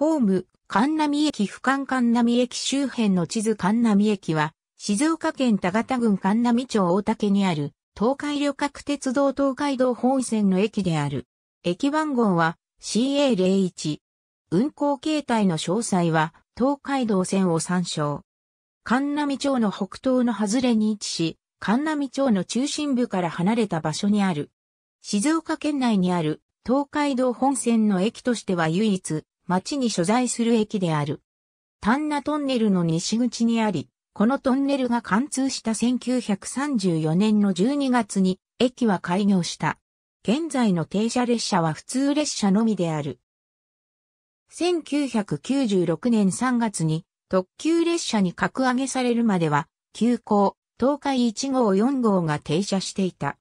ホーム、神波駅俯瞰神波駅周辺の地図神波駅は、静岡県田形郡神波町大竹にある、東海旅客鉄道東海道本線の駅である。駅番号は CA01。運行形態の詳細は、東海道線を参照。神波町の北東の外れに位置し、神波町の中心部から離れた場所にある。静岡県内にある東海道本線の駅としては唯一、町に所在する駅である。丹那トンネルの西口にあり、このトンネルが貫通した1934年の12月に駅は開業した。現在の停車列車は普通列車のみである。1996年3月に特急列車に格上げされるまでは、急行、東海1号4号が停車していた。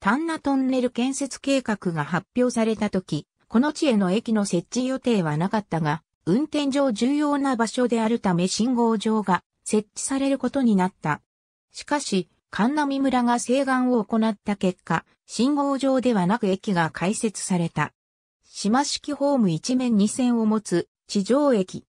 丹那トンネル建設計画が発表された時、この地への駅の設置予定はなかったが、運転上重要な場所であるため信号場が設置されることになった。しかし、神波村が請願を行った結果、信号場ではなく駅が開設された。島式ホーム一面2線を持つ地上駅。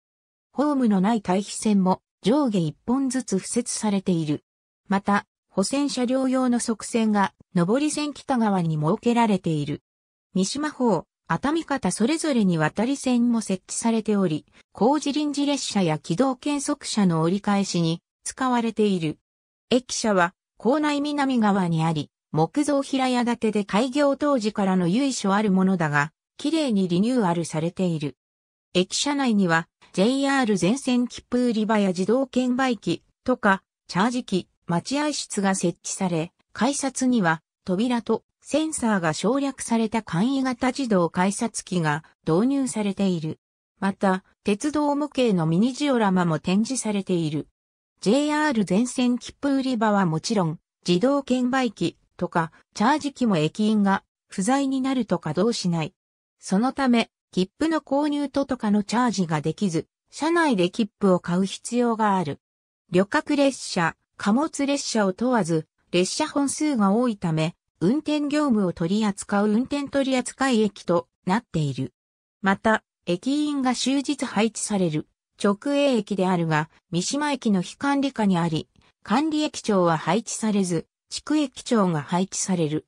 ホームのない対比線も上下1本ずつ付設されている。また、保線車両用の側線が上り線北側に設けられている。三島方、熱海方それぞれに渡り線も設置されており、工事臨時列車や軌道計測車の折り返しに使われている。駅舎は、校内南側にあり、木造平屋建てで開業当時からの由緒あるものだが、綺麗にリニューアルされている。駅舎内には、JR 全線切符売り場や自動券売機とか、チャージ機、待合室が設置され、改札には扉とセンサーが省略された簡易型自動改札機が導入されている。また、鉄道模型のミニジオラマも展示されている。JR 全線切符売り場はもちろん、自動券売機とか、チャージ機も駅員が不在になると稼働しない。そのため、切符の購入ととかのチャージができず、車内で切符を買う必要がある。旅客列車、貨物列車を問わず、列車本数が多いため、運転業務を取り扱う運転取扱駅となっている。また、駅員が終日配置される直営駅であるが、三島駅の非管理下にあり、管理駅長は配置されず、地区駅長が配置される。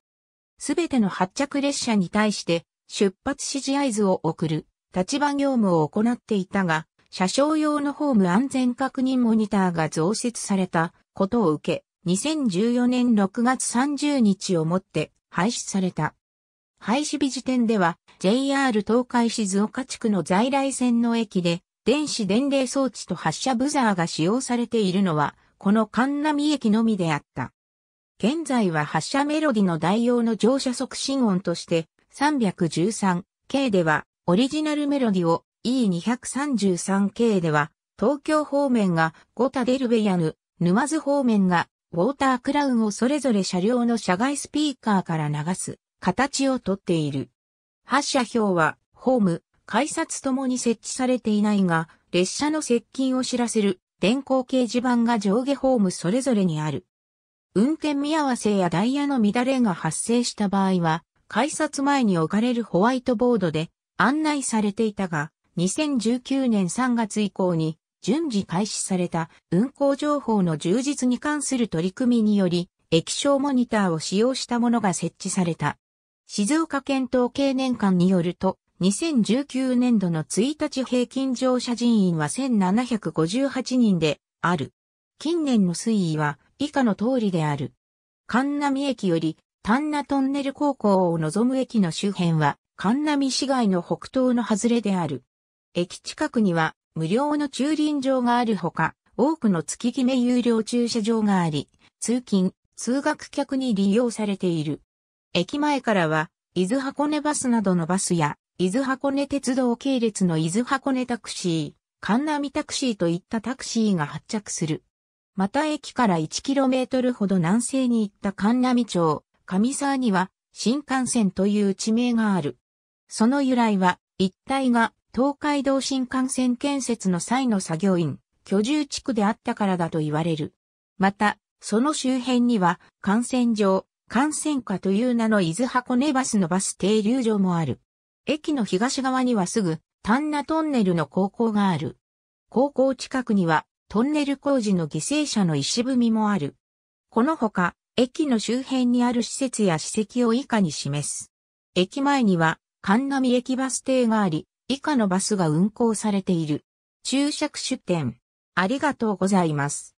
すべての発着列車に対して出発指示合図を送る立場業務を行っていたが、車掌用のホーム安全確認モニターが増設されたことを受け、2014年6月30日をもって廃止された。廃止日時点では JR 東海静岡地区の在来線の駅で電子伝令装置と発射ブザーが使用されているのはこの神美駅のみであった。現在は発車メロディの代用の乗車促進音として 313K ではオリジナルメロディを E233K では東京方面がゴタデルベヤヌ、沼津方面がウォータークラウンをそれぞれ車両の車外スピーカーから流す形をとっている。発車表は、ホーム、改札ともに設置されていないが、列車の接近を知らせる電光掲示板が上下ホームそれぞれにある。運転見合わせやダイヤの乱れが発生した場合は、改札前に置かれるホワイトボードで案内されていたが、2019年3月以降に順次開始された運行情報の充実に関する取り組みにより、液晶モニターを使用したものが設置された。静岡県統計年間によると、2019年度の1日平均乗車人員は1758人である。近年の推移は以下の通りである。神美駅より丹那トンネル高校を望む駅の周辺は神美市街の北東の外れである。駅近くには無料の駐輪場があるほか、多くの月決め有料駐車場があり、通勤、通学客に利用されている。駅前からは、伊豆箱根バスなどのバスや、伊豆箱根鉄道系列の伊豆箱根タクシー、神美タクシーといったタクシーが発着する。また駅から 1km ほど南西に行った神美町、上沢には新幹線という地名がある。その由来は一帯が東海道新幹線建設の際の作業員、居住地区であったからだと言われる。また、その周辺には、幹線上、幹線下という名の伊豆箱根バスのバス停留場もある。駅の東側にはすぐ、丹那トンネルの高校がある。高校近くには、トンネル工事の犠牲者の石踏みもある。このほか、駅の周辺にある施設や史跡を以下に示す。駅前には、神波駅バス停があり、以下のバスが運行されている。注釈出店。ありがとうございます。